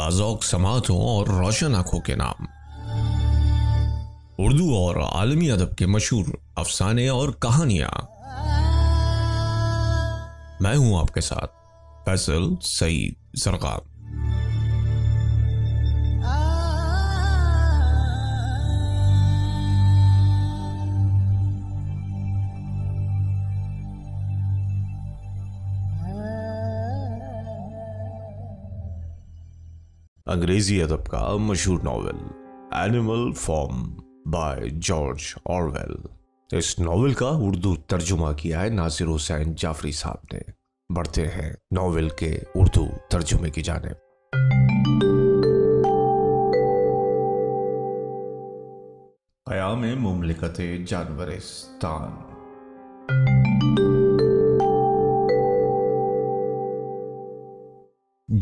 बाजौक समातों और रोशन आंखों के नाम उर्दू और आलमी अदब के मशहूर अफसाने और कहानियां मैं हूं आपके साथ फैसल सईद सरकार अंग्रेजी अदब का मशहूर novel Animal Farm by George Orwell इस नावल का उर्दू तर्जुमा किया है नासिर हुसैन जाफरी साहब ने बढ़ते हैं नावल के उर्दू तर्जुमे की जाने कयाम ममलिकत जानवरिस्तान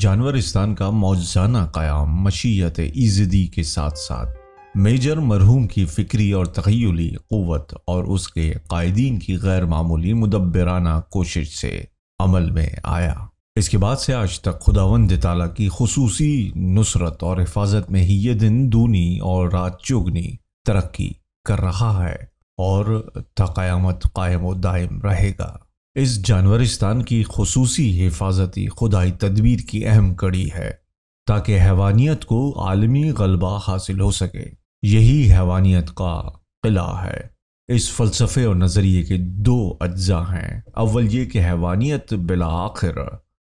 जानवरिस्तान का मौजाना क़्याम मशीयत ईजदी के साथ साथ मेजर मरहूम की फ़िक्री और तखयली क़वत और उसके कायदीन की गैर मामूली मुदबराना कोशिश से अमल में आया इसके बाद से आज तक खुदावंद ताला की खसूसी नुसरत और हिफाजत में ही ये दिन दूनी और रात चुगनी तरक्की कर रहा है और तकयामत कायम व दायम रहेगा इस जानवरिस्तान की खसूसी हिफाजती खुदाई तदबीर की अहम कड़ी है ताकि हैवानियत को आलमी गलबा हासिल हो सके यही हैवानियत का किला है इस फ़लसफ़े और नज़रिए के दो अज्जा हैं अव्वल ये कि हैवानियत बिला आखिर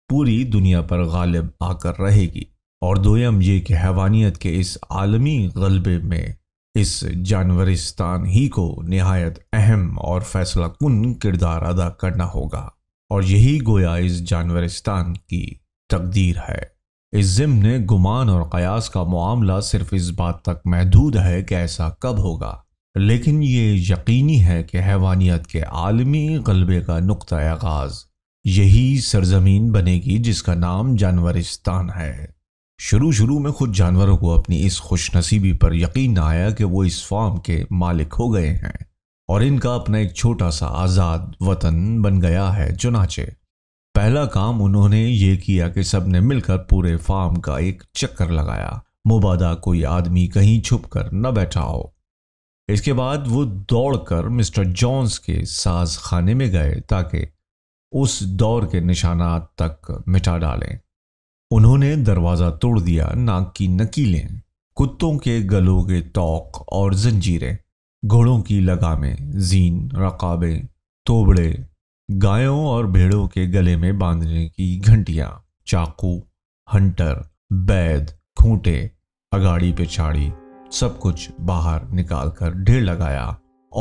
पूरी दुनिया पर गालिब आकर रहेगी और दोयम ये कि हैवानियत के इस आलमी गलबे में इस जानवरिस्तान ही को नहायत अहम और फैसला कन किरदार अदा करना होगा और यही गोया इस जानवरिस्तान की तकदीर है इस ज़िमन गुमान और कयास का मामला सिर्फ इस बात तक महदूद है कि ऐसा कब होगा लेकिन ये यकीनी है कि हैवानियत के आलमी गलबे का नुकता आगाज़ यही सरजमीन बनेगी जिसका नाम जानवरिस्तान है शुरू शुरू में खुद जानवरों को अपनी इस खुशनसीबी पर यकीन न आया कि वो इस फार्म के मालिक हो गए हैं और इनका अपना एक छोटा सा आज़ाद वतन बन गया है चुनाचे पहला काम उन्होंने ये किया कि सब ने मिलकर पूरे फार्म का एक चक्कर लगाया मुबादा कोई आदमी कहीं छुप कर न बैठा हो इसके बाद वो दौड़कर मिस्टर जॉन्स के साज खाने में गए ताकि उस दौर के निशानात तक मिटा डालें उन्होंने दरवाज़ा तोड़ दिया नाक की नकीलें कुत्तों के गलों के तोक और जंजीरें घोड़ों की लगामें जीन रकाबें तोबड़े गायों और भेड़ों के गले में बांधने की घंटियां चाकू हंटर बैद खूंटे अगाड़ी पिछाड़ी सब कुछ बाहर निकाल कर ढेर लगाया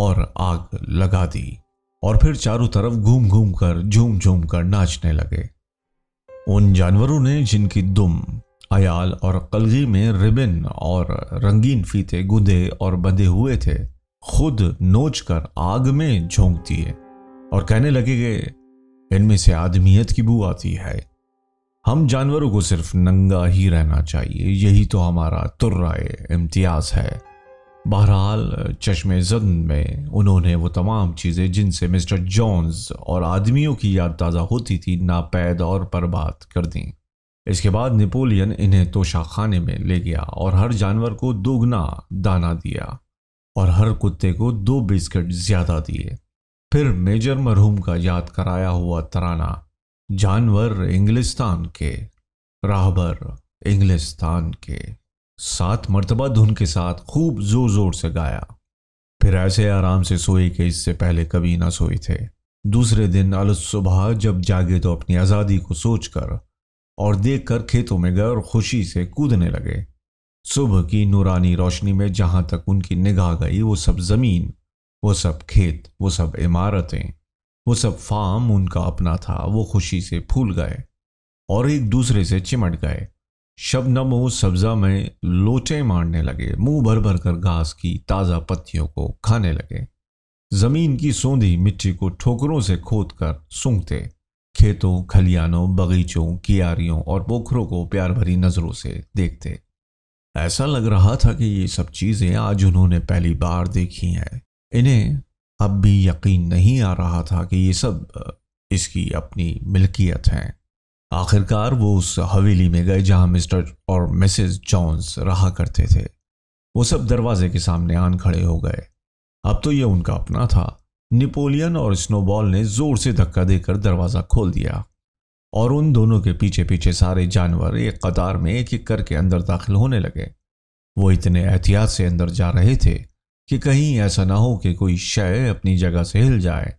और आग लगा दी और फिर चारों तरफ घूम घूम कर झूम झूम कर नाचने लगे उन जानवरों ने जिनकी दुम अयाल और कलगी में रिबन और रंगीन फीते गुदे और बंधे हुए थे खुद नोच कर आग में झोंक दिए और कहने लगे कि इनमें से आदमियत की बू आती है हम जानवरों को सिर्फ नंगा ही रहना चाहिए यही तो हमारा तुर्रा इम्तियाज है बहरहाल चश्मे ज़द में उन्होंने वो तमाम चीज़ें जिनसे मिस्टर जॉन्स और आदमियों की याद ताज़ा होती थी नापैद और बर्बाद कर दी इसके बाद नेपोलियन इन्हें तोशाखाने में ले गया और हर जानवर को दोगुना दाना दिया और हर कुत्ते को दो बिस्किट ज़्यादा दिए फिर मेजर मरहूम का याद कराया हुआ तराना जानवर इंग्लिस्तान के राहबर इंग्लिस्तान के सात मरतबा धुन के साथ खूब जोर जोर से गाया फिर ऐसे आराम से सोए कि इससे पहले कभी ना सोए थे दूसरे दिन अलस सुबह जब जागे तो अपनी आज़ादी को सोचकर और देखकर खेतों में गए और खुशी से कूदने लगे सुबह की नूरानी रोशनी में जहाँ तक उनकी निगाह गई वो सब ज़मीन वो सब खेत वो सब इमारतें वो सब फार्म उनका अपना था वो खुशी से फूल गए और एक दूसरे से चिमट गए शबनम हो सब्जा में लोटे मारने लगे मुंह भर भर कर घास की ताज़ा पत्तियों को खाने लगे जमीन की सौंधी मिट्टी को ठोकरों से खोद कर सूंघते खेतों खलियानों बगीचों कियारियों और पोखरों को प्यार भरी नज़रों से देखते ऐसा लग रहा था कि ये सब चीज़ें आज उन्होंने पहली बार देखी हैं इन्हें अब भी यकीन नहीं आ रहा था कि ये सब इसकी अपनी मिल्कियत हैं आखिरकार वो उस हवेली में गए जहां मिस्टर और मिसेस जॉन्स रहा करते थे वो सब दरवाजे के सामने आन खड़े हो गए अब तो यह उनका अपना था निपोलियन और स्नोबॉल ने जोर से धक्का देकर दरवाजा खोल दिया और उन दोनों के पीछे पीछे सारे जानवर एक कतार में एक एक करके अंदर दाखिल होने लगे वो इतने एहतियात से अंदर जा रहे थे कि कहीं ऐसा ना हो कि कोई शय अपनी जगह से हिल जाए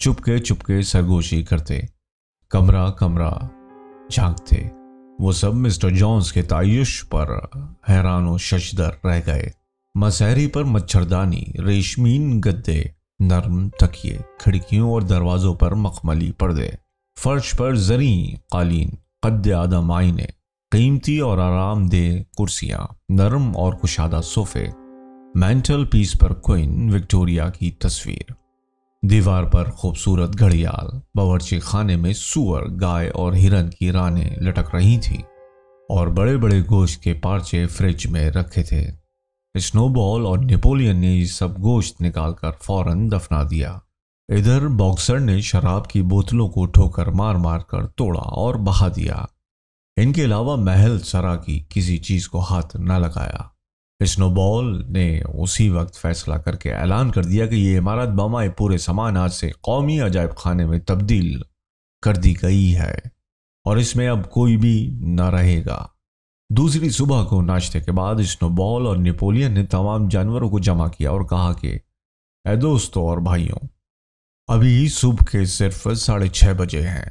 चुपके चुपके सरगोशी करते कमरा कमरा झांकते वो सब मिस्टर जॉन्स के तयश पर हैरान शशधर रह गए मसहरी पर मच्छरदानी रेशमीन गद्दे नरम तकिए खिड़कियों और दरवाजों पर मखमली पर्दे फर्श पर जरी कालीन कद आदम आईने कीमती और आरामदेह कुर्सियां नरम और कुशादा सोफे मेंटल पीस पर क्वीन विक्टोरिया की तस्वीर दीवार पर खूबसूरत घड़ियाल बावर्ची खाने में सुअर गाय और हिरन की रानें लटक रही थीं और बड़े बड़े गोश्त के पार्चे फ्रिज में रखे थे स्नोबॉल और नेपोलियन ने ये सब गोश्त निकालकर फौरन दफना दिया इधर बॉक्सर ने शराब की बोतलों को ठोकर मार मार कर तोड़ा और बहा दिया इनके अलावा महल सरा की किसी चीज को हाथ न लगाया स्नोबॉल ने उसी वक्त फैसला करके ऐलान कर दिया कि ये इमारत बमाए पूरे आज से कौमी अजायब खाने में तब्दील कर दी गई है और इसमें अब कोई भी ना रहेगा दूसरी सुबह को नाश्ते के बाद स्नोबॉल और नेपोलियन ने तमाम जानवरों को जमा किया और कहा कि ए दोस्तों और भाइयों अभी सुबह के सिर्फ साढ़े छः बजे हैं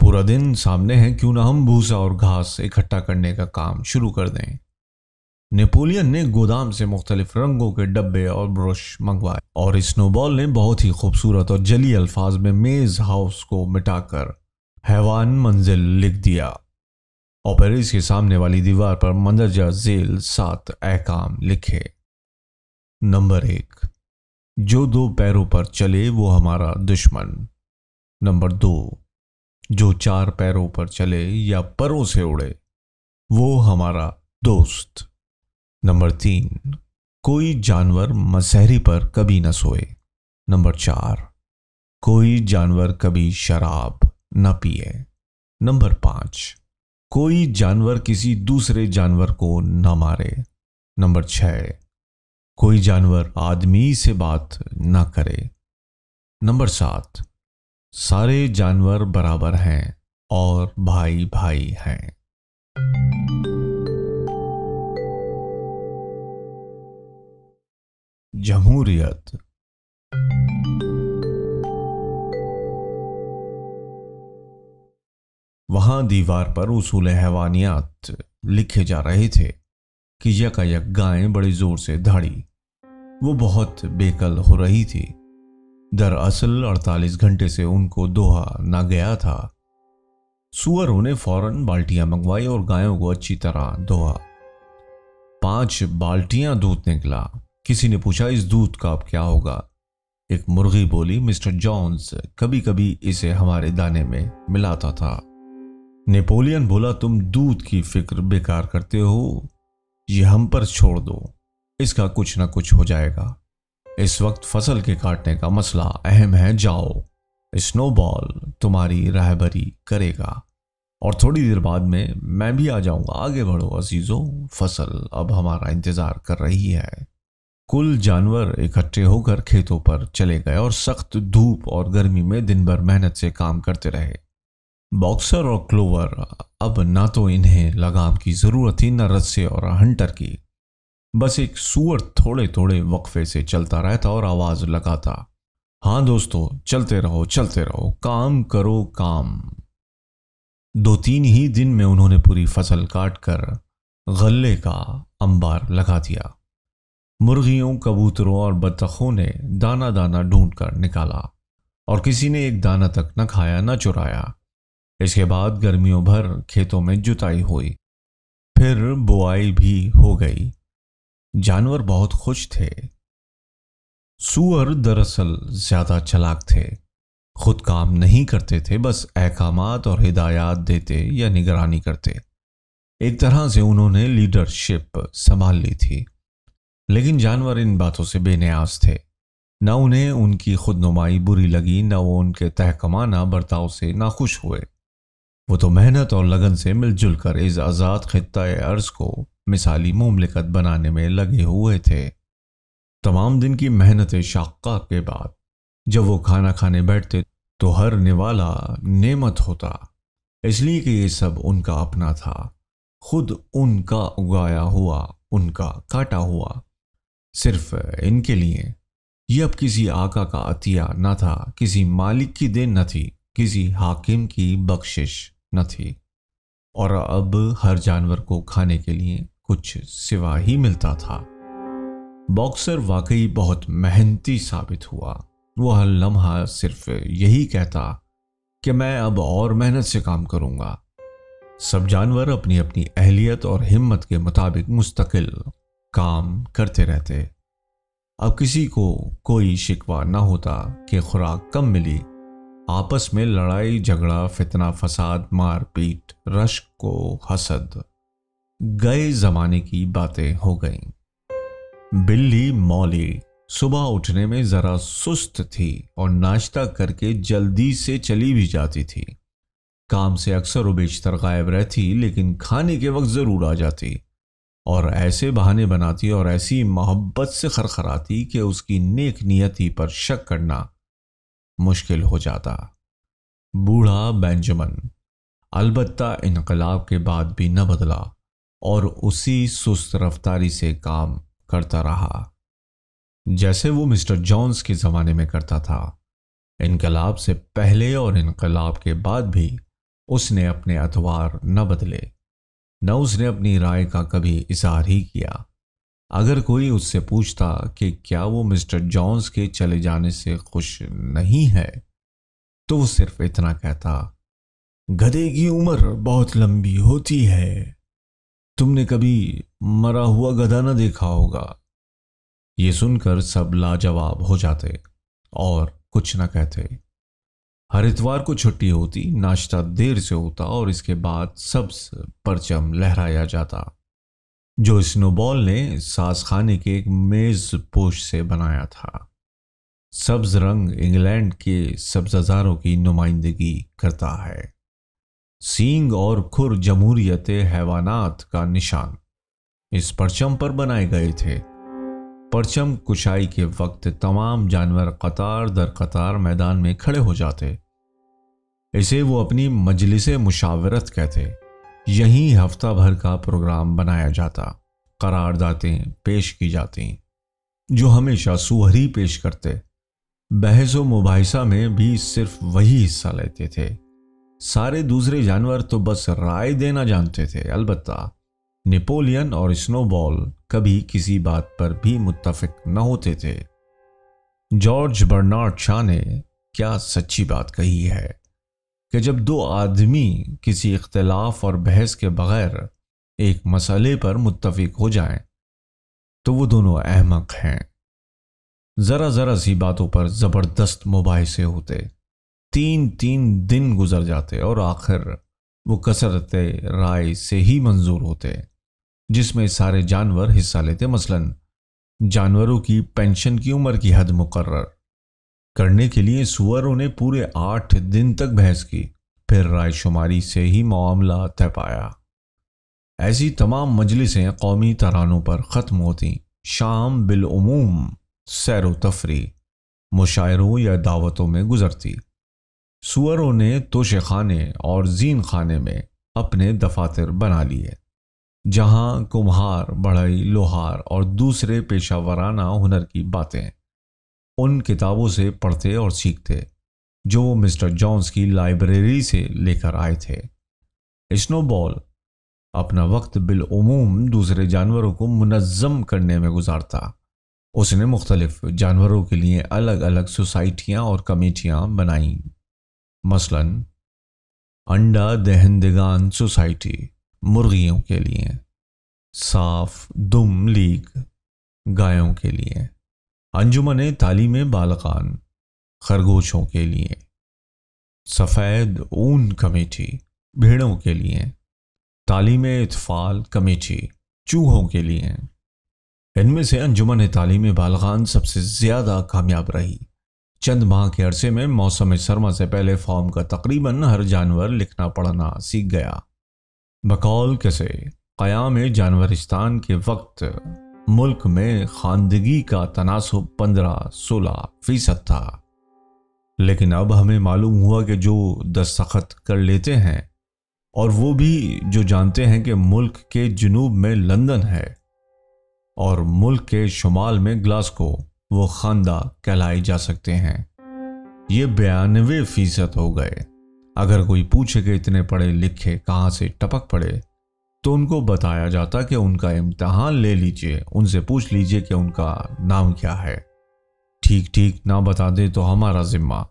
पूरा दिन सामने है क्यों ना हम भूसा और घास इकट्ठा करने का काम शुरू कर दें नेपोलियन ने गोदाम से मुख्तलिफ रंगों के डब्बे और ब्रश मंगवाए और स्नोबॉल ने बहुत ही खूबसूरत और जली अल्फाज में मेज हाउस को मिटाकर हैवान मंजिल लिख दिया और पेरिस के सामने वाली दीवार पर मंदरजा जेल सात अहकाम लिखे नंबर एक जो दो पैरों पर चले वो हमारा दुश्मन नंबर दो जो चार पैरों पर चले या परों से उड़े वो हमारा दोस्त नंबर तीन कोई जानवर मसहरी पर कभी न सोए नंबर चार कोई जानवर कभी शराब न पिए नंबर पांच कोई जानवर किसी दूसरे जानवर को न मारे नंबर छ कोई जानवर आदमी से बात न करे नंबर सात सारे जानवर बराबर हैं और भाई भाई हैं जमहूरियत वहां दीवार पर उसूल हैवानियात लिखे जा रहे थे कि यकायक गायें बड़े जोर से धाड़ी वो बहुत बेकल हो रही थी दरअसल 48 घंटे से उनको दोहा ना गया था सुअरों ने फौरन बाल्टियां मंगवाई और गायों को अच्छी तरह दोहा पांच बाल्टियां दूध निकला किसी ने पूछा इस दूध का अब क्या होगा एक मुर्गी बोली मिस्टर जॉन्स कभी कभी इसे हमारे दाने में मिलाता था नेपोलियन बोला तुम दूध की फिक्र बेकार करते हो ये हम पर छोड़ दो इसका कुछ ना कुछ हो जाएगा इस वक्त फसल के काटने का मसला अहम है जाओ स्नोबॉल तुम्हारी रहबरी करेगा और थोड़ी देर बाद में मैं भी आ जाऊंगा आगे बढ़ो अजीज़ों फसल अब हमारा इंतज़ार कर रही है कुल जानवर इकट्ठे होकर खेतों पर चले गए और सख्त धूप और गर्मी में दिन भर मेहनत से काम करते रहे बॉक्सर और क्लोवर अब ना तो इन्हें लगाम की ज़रूरत थी न रस्से और हंटर की बस एक सुअर थोड़े थोड़े वक्फे से चलता रहता और आवाज़ लगाता हाँ दोस्तों चलते रहो चलते रहो काम करो काम दो तीन ही दिन में उन्होंने पूरी फसल काट कर गले का अंबार लगा दिया मुर्गियों कबूतरों और बतखों ने दाना दाना ढूंढ कर निकाला और किसी ने एक दाना तक न खाया न चुराया इसके बाद गर्मियों भर खेतों में जुताई हुई फिर बुआई भी हो गई जानवर बहुत खुश थे सुअर दरअसल ज्यादा चलाक थे खुद काम नहीं करते थे बस अहकाम और हिदायत देते या निगरानी करते एक तरह से उन्होंने लीडरशिप संभाल ली थी लेकिन जानवर इन बातों से बेनियाज थे न उन्हें उनकी खुदनुमाई बुरी लगी न वो उनके तहकमाना बर्ताव से नाखुश हुए वो तो मेहनत और लगन से मिलजुल कर इस आज़ाद खत्ता अर्ज को मिसाली ममलिकत बनाने में लगे हुए थे तमाम दिन की मेहनत शाक्का के बाद जब वो खाना खाने बैठते तो हर निवाला नेमत होता इसलिए कि ये सब उनका अपना था खुद उनका उगाया हुआ उनका काटा हुआ सिर्फ इनके लिए यह अब किसी आका का अतिया न था किसी मालिक की देन न थी किसी हाकिम की बख्शिश न थी और अब हर जानवर को खाने के लिए कुछ सिवा ही मिलता था बॉक्सर वाकई बहुत मेहनती साबित हुआ वह हर लम्हा सिर्फ यही कहता कि मैं अब और मेहनत से काम करूंगा सब जानवर अपनी अपनी अहलियत और हिम्मत के मुताबिक मुस्तकिल काम करते रहते अब किसी को कोई शिकवा ना होता कि खुराक कम मिली आपस में लड़ाई झगड़ा फितना फसाद मारपीट रश्क को हसद गए जमाने की बातें हो गईं। बिल्ली मौली सुबह उठने में जरा सुस्त थी और नाश्ता करके जल्दी से चली भी जाती थी काम से अक्सर वो बेशतर गायब रहती लेकिन खाने के वक्त जरूर आ जाती और ऐसे बहाने बनाती और ऐसी मोहब्बत से खरखराती कि उसकी नेक नियति पर शक करना मुश्किल हो जाता बूढ़ा बेंजमन अलबत्ता इनकलाब के बाद भी न बदला और उसी सुस्त रफ्तारी से काम करता रहा जैसे वो मिस्टर जॉन्स के ज़माने में करता था इनकलाब से पहले और इनकलाब के बाद भी उसने अपने अतवार न बदले न उसने अपनी राय का कभी इजहार ही किया अगर कोई उससे पूछता कि क्या वो मिस्टर जॉन्स के चले जाने से खुश नहीं है तो वो सिर्फ इतना कहता गधे की उम्र बहुत लंबी होती है तुमने कभी मरा हुआ गधा ना देखा होगा ये सुनकर सब लाजवाब हो जाते और कुछ ना कहते हरिद्वार को छुट्टी होती नाश्ता देर से होता और इसके बाद सब्स परचम लहराया जाता जो स्नोबॉल ने सास खाने के एक मेज पोश से बनाया था सब्ज रंग इंग्लैंड के सब्जाजारों की नुमाइंदगी करता है सींग और खुर जमहूरियत हैवानात का निशान इस परचम पर बनाए गए थे परचम कुशाई के वक्त तमाम जानवर कतार दर कतार मैदान में खड़े हो जाते इसे वो अपनी मजलिस मुशावरत कहते यहीं हफ्ता भर का प्रोग्राम बनाया जाता करारदातें पेश की जाती जो हमेशा सुहरी पेश करते बहस व मुबासा में भी सिर्फ वही हिस्सा लेते थे सारे दूसरे जानवर तो बस राय देना जानते थे अलबत्ता नेपोलियन और स्नोबॉल कभी किसी बात पर भी मुत्तफिक न होते थे जॉर्ज बर्नार्ड शाह ने क्या सच्ची बात कही है कि जब दो आदमी किसी इख्तलाफ और बहस के बगैर एक मसले पर मुत्तफिक हो जाएं, तो वो दोनों अहमक हैं ज़रा ज़रा सी बातों पर ज़बरदस्त मुबासे होते तीन तीन दिन गुजर जाते और आखिर वो कसरत राय से ही मंजूर होते जिसमें सारे जानवर हिस्सा लेते मसलन जानवरों की पेंशन की उम्र की हद मुकर्र करने के लिए सुअरों ने पूरे आठ दिन तक बहस की फिर रायशुमारी से ही मामला तय पाया ऐसी तमाम मजलिसें कौमी तरानों पर ख़त्म होती शाम बिलूम सैर तफरी मुशायरों या दावतों में गुजरती सुअरों ने तोशे खाने और जीन खाने में अपने दफातर बना लिए जहां कुम्हार बढ़ई लोहार और दूसरे पेशा पेशावराना हुनर की बातें उन किताबों से पढ़ते और सीखते जो वो मिस्टर जॉन्स की लाइब्रेरी से लेकर आए थे स्नोबॉल अपना वक्त बिलूम दूसरे जानवरों को मुनज़म करने में गुजारता उसने मुख्तलिफ जानवरों के लिए अलग अलग सोसाइटियाँ और कमेटियाँ बनाईं मसलन अंडा दहंदगान सोसाइटी मुर्गियों के लिए साफ दुम लीग गायों के लिए अंजुमन तालीम बालकान खरगोशों के लिए सफ़ेद ऊन कमेटी भेड़ों के लिए तालीम इतफ़ाल कमेटी चूहों के लिए इनमें से अंजुमन तालीम बालगान सबसे ज़्यादा कामयाब रही चंद माह के अरसे में मौसम सरमा से पहले फॉर्म का तकरीबन हर जानवर लिखना पढ़ना सीख गया बकौल कैसे क़याम जानवरिस्तान के वक्त मुल्क में खानदगी का तनासब पंद्रह सोलह फीसद था लेकिन अब हमें मालूम हुआ कि जो दस्तखत कर लेते हैं और वो भी जो जानते हैं कि मुल्क के जनूब में लंदन है और मुल्क के शुमाल में ग्लासको वो खानदा कहलाए जा सकते हैं ये बयानवे फीसद हो गए अगर कोई पूछे कि इतने पढ़े लिखे कहाँ से टपक पड़े तो उनको बताया जाता कि उनका इम्तहान ले लीजिए उनसे पूछ लीजिए कि उनका नाम क्या है ठीक ठीक ना बता दे तो हमारा जिम्मा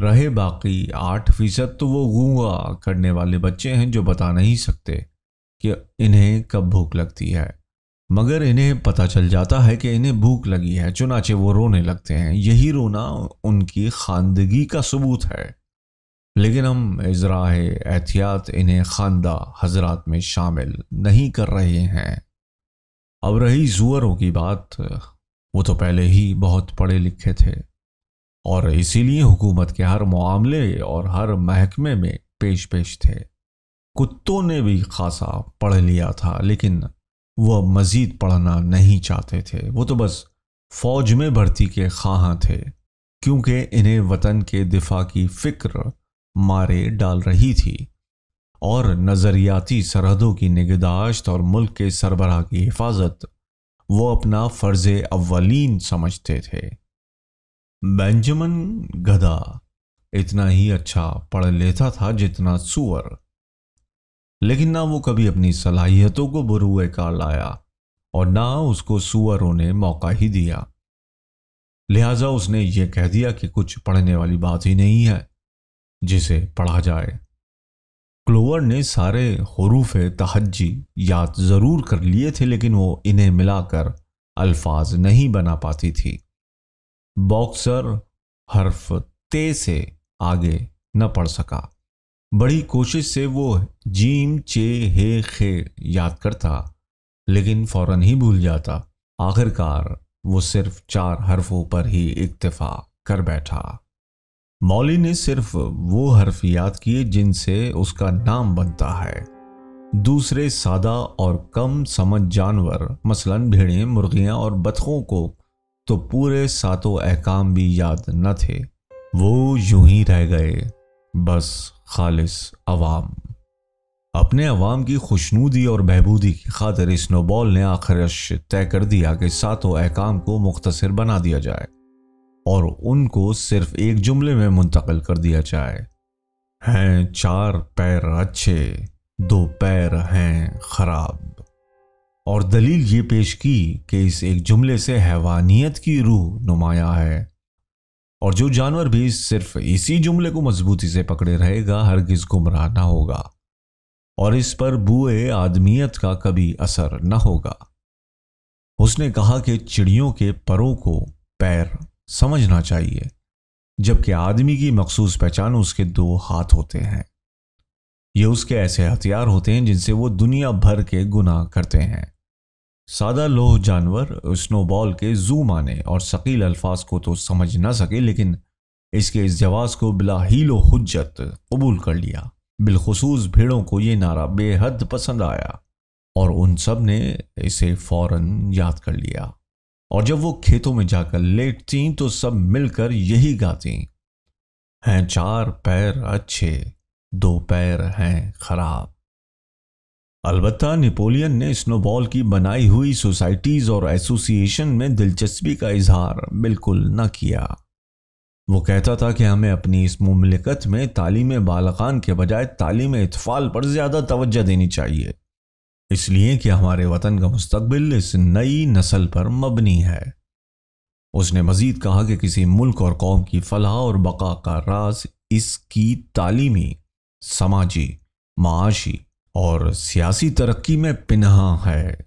रहे बाकी आठ फीसद तो वो गूंगा करने वाले बच्चे हैं जो बता नहीं सकते कि इन्हें कब भूख लगती है मगर इन्हें पता चल जाता है कि इन्हें भूख लगी है चुनाचे वो रोने लगते हैं यही रोना उनकी खानदगी का सबूत है लेकिन हम इजरा एहतियात इन्हें खानदा हजरात में शामिल नहीं कर रहे हैं अब रही जुअरों की बात वो तो पहले ही बहुत पढ़े लिखे थे और इसीलिए हुकूमत के हर मामले और हर महकमे में पेश पेश थे कुत्तों ने भी खासा पढ़ लिया था लेकिन वह मज़ीद पढ़ना नहीं चाहते थे वो तो बस फौज में भर्ती के खां थे क्योंकि इन्हें वतन के दिफा की फ़िक्र मारे डाल रही थी और नज़रियाती सरहदों की निगदाश्त और मुल्क के सरबराह की हिफाजत वो अपना फ़र्ज अवलिन समझते थे बेंजामिन गधा इतना ही अच्छा पढ़ लेता था जितना सुअर लेकिन ना वो कभी अपनी सलाहियतों को बुरुए कार लाया और ना उसको सुअरों ने मौका ही दिया लिहाजा उसने ये कह दिया कि कुछ पढ़ने वाली बात ही नहीं है जिसे पढ़ा जाए क्लोवर ने सारे हरूफ तहजी याद ज़रूर कर लिए थे लेकिन वो इन्हें मिलाकर अल्फाज नहीं बना पाती थी बॉक्सर हर्फ ते से आगे न पढ़ सका बड़ी कोशिश से वो जीम चे हे खे याद करता लेकिन फौरन ही भूल जाता आखिरकार वो सिर्फ चार हरफों पर ही इक्तफा कर बैठा मौली ने सिर्फ वो हर्फ याद किए जिनसे उसका नाम बनता है दूसरे सादा और कम समझ जानवर मसलन भेड़े मुर्गियां और बतखों को तो पूरे सातों अहकाम भी याद न थे वो यूं ही रह गए बस खालिस अवाम अपने अवाम की खुशनूदी और बहबूदी की खातर स्नोबॉल ने आखिरश तय कर दिया कि सातों अहकाम को मुख्तर बना दिया जाए और उनको सिर्फ एक जुमले में मुंतकिल कर दिया जाए हैं चार पैर अच्छे दो पैर हैं खराब और दलील ये पेश की कि इस एक जुमले से हैवानियत की रूह नुमाया है और जो जानवर भी सिर्फ इसी जुमले को मजबूती से पकड़े रहेगा किस गुमराह ना होगा और इस पर बुए आदमियत का कभी असर न होगा उसने कहा कि चिड़ियों के परों को पैर समझना चाहिए जबकि आदमी की मखसूस पहचान उसके दो हाथ होते हैं ये उसके ऐसे हथियार होते हैं जिनसे वो दुनिया भर के गुनाह करते हैं सादा लोह जानवर स्नोबॉल के जू माने और शकील अल्फाज को तो समझ ना सके लेकिन इसके इस जवाज को बिला हीलो हजत कबूल कर लिया बिलखसूस भीड़ों को ये नारा बेहद पसंद आया और उन सब ने इसे फौरन याद कर लिया और जब वो खेतों में जाकर लेटती तो सब मिलकर यही गाती हैं चार पैर अच्छे दो पैर हैं खराब अलबत्ता नेपोलियन ने स्नोबॉल की बनाई हुई सोसाइटीज और एसोसिएशन में दिलचस्पी का इजहार बिल्कुल न किया वो कहता था कि हमें अपनी इस मुमलिकत में तालीम बालकान के बजाय तालीम इतफाल पर ज़्यादा तवज्जो देनी चाहिए इसलिए कि हमारे वतन का मुस्तबिल इस नई नस्ल पर मबनी है उसने मजीद कहा कि किसी मुल्क और कौम की फलाह और बका का राज इसकी तालीमी समाजी माशी और सियासी तरक्की में पिनहा है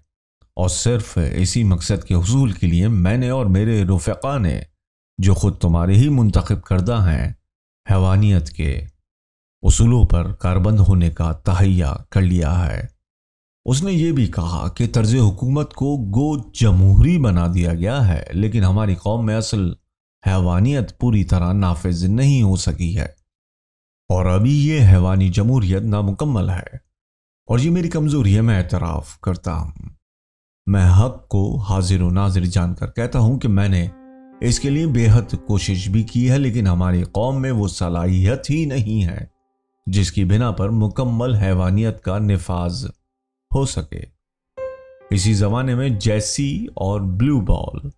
और सिर्फ इसी मकसद के हसूल के लिए मैंने और मेरे रुफ़ा ने जो ख़ुद तुम्हारे ही मुंतखब करदा हैं हैवानियत के उसूलों पर कारबंद होने का तहैया कर लिया है उसने ये भी कहा कि तर्ज हुकूमत को गो जमहूरी बना दिया गया है लेकिन हमारी कौम में असल हैवानियत पूरी तरह नाफिज नहीं हो सकी है और अभी ये हैवानी जमहूरीत नामुकम्मल है और ये मेरी कमज़ोरी है मैं एतराफ़ करता हूँ मैं हक को हाजिर व नाजिर जानकर कहता हूँ कि मैंने इसके लिए बेहद कोशिश भी की है लेकिन हमारी कौम में वो सलाहियत ही नहीं है जिसकी बिना पर मुकम्मल हैवानियत का नफाज हो सके इसी जमाने में जैसी और ब्लू बॉल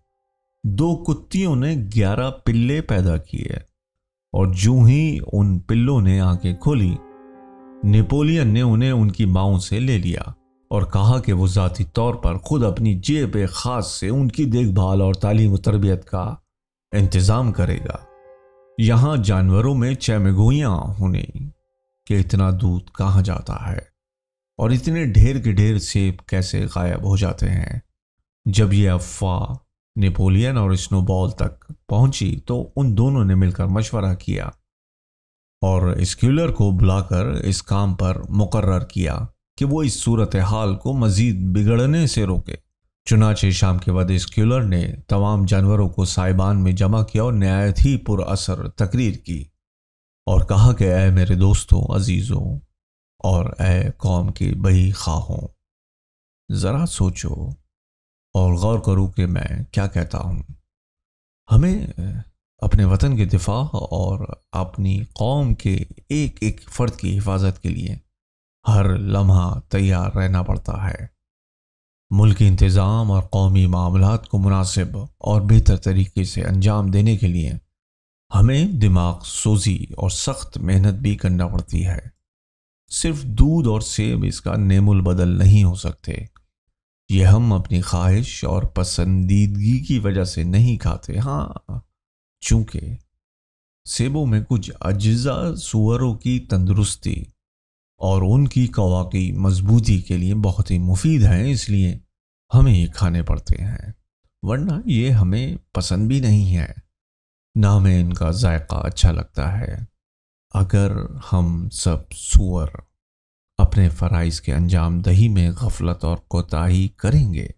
दो कुत्तियों ने ग्यारह पिल्ले पैदा किए और जू ही उन पिल्लों ने आंखें खोली नेपोलियन ने उन्हें उनकी माओ से ले लिया और कहा कि वो ज़ाती तौर पर खुद अपनी जेब ख़ास से उनकी देखभाल और तालीम तरबियत का इंतज़ाम करेगा यहां जानवरों में चैमगोया होने के इतना दूध कहाँ जाता है और इतने ढेर के ढेर सेब कैसे गायब हो जाते हैं जब ये अफवाह नेपोलियन और स्नोबॉल तक पहुंची तो उन दोनों ने मिलकर मशवरा किया और स्क्यूलर को बुलाकर इस काम पर मुकर्र किया कि वो इस सूरत हाल को मज़ीद बिगड़ने से रोके चुनाचे शाम के बाद स्क्यूलर ने तमाम जानवरों को साइबान में जमा किया और नहायत ही पुरअसर तकरीर की और कहा कि अः मेरे दोस्तों अजीज़ों और ए कौम की बही खाहों ज़रा सोचो और गौर करो कि मैं क्या कहता हूँ हमें अपने वतन के दिफा और अपनी कौम के एक एक फ़र्द की हिफाजत के लिए हर लम्हा तैयार रहना पड़ता है मुल्क इंतज़ाम और कौमी मामला को मुनासिब और बेहतर तरीके से अंजाम देने के लिए हमें दिमाग सोजी और सख्त मेहनत भी करना पड़ती है सिर्फ दूध और सेब इसका नेमुल बदल नहीं हो सकते ये हम अपनी ख्वाहिश और पसंदीदगी की वजह से नहीं खाते हाँ चूँकि सेबों में कुछ अज्जा सुअरों की तंदुरुस्ती और उनकी कवाकी की मजबूती के लिए बहुत ही मुफीद हैं इसलिए हमें ये खाने पड़ते हैं वरना ये हमें पसंद भी नहीं है ना हमें इनका जायका अच्छा लगता है अगर हम सब सुअर अपने फ़राइज के अंजाम दही में गफलत और कोताही करेंगे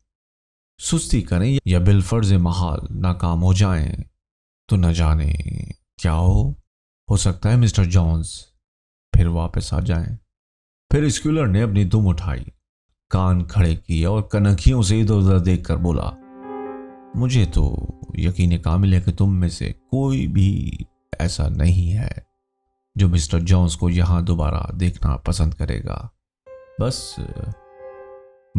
सुस्ती करें या बिलफर्ज महाल नाकाम हो जाएं, तो न जाने क्या हो हो सकता है मिस्टर जॉन्स फिर वापस आ जाएं। फिर स्क्यूलर ने अपनी दुम उठाई कान खड़े किए और कनखियों से इधर उधर देख कर बोला मुझे तो यकीन कामिल है कि तुम में से कोई भी ऐसा नहीं है जो मिस्टर जॉन्स को यहाँ दोबारा देखना पसंद करेगा बस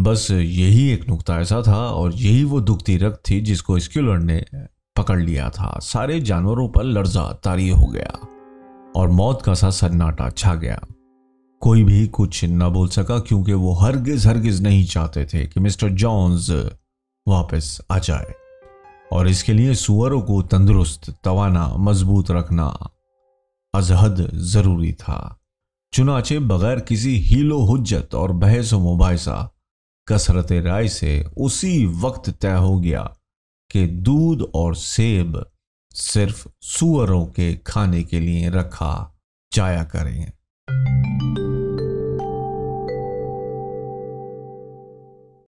बस यही एक नुकता ऐसा था और यही वो दुखती रक्त थी जिसको स्क्यूलर ने पकड़ लिया था सारे जानवरों पर लर्जा तारी हो गया और मौत का सा सन्नाटा छा गया कोई भी कुछ न बोल सका क्योंकि वो हरगिज हरगिज नहीं चाहते थे कि मिस्टर जॉन्स वापस आ जाए और इसके लिए सुअरों को तंदुरुस्त तवाना मजबूत रखना अजहद जरूरी था चुनाचे बगैर किसी हीलो हुज्जत और बहस व मुबासा कसरत राय से उसी वक्त तय हो गया कि दूध और सेब सिर्फ सुअरों के खाने के लिए रखा जाया करें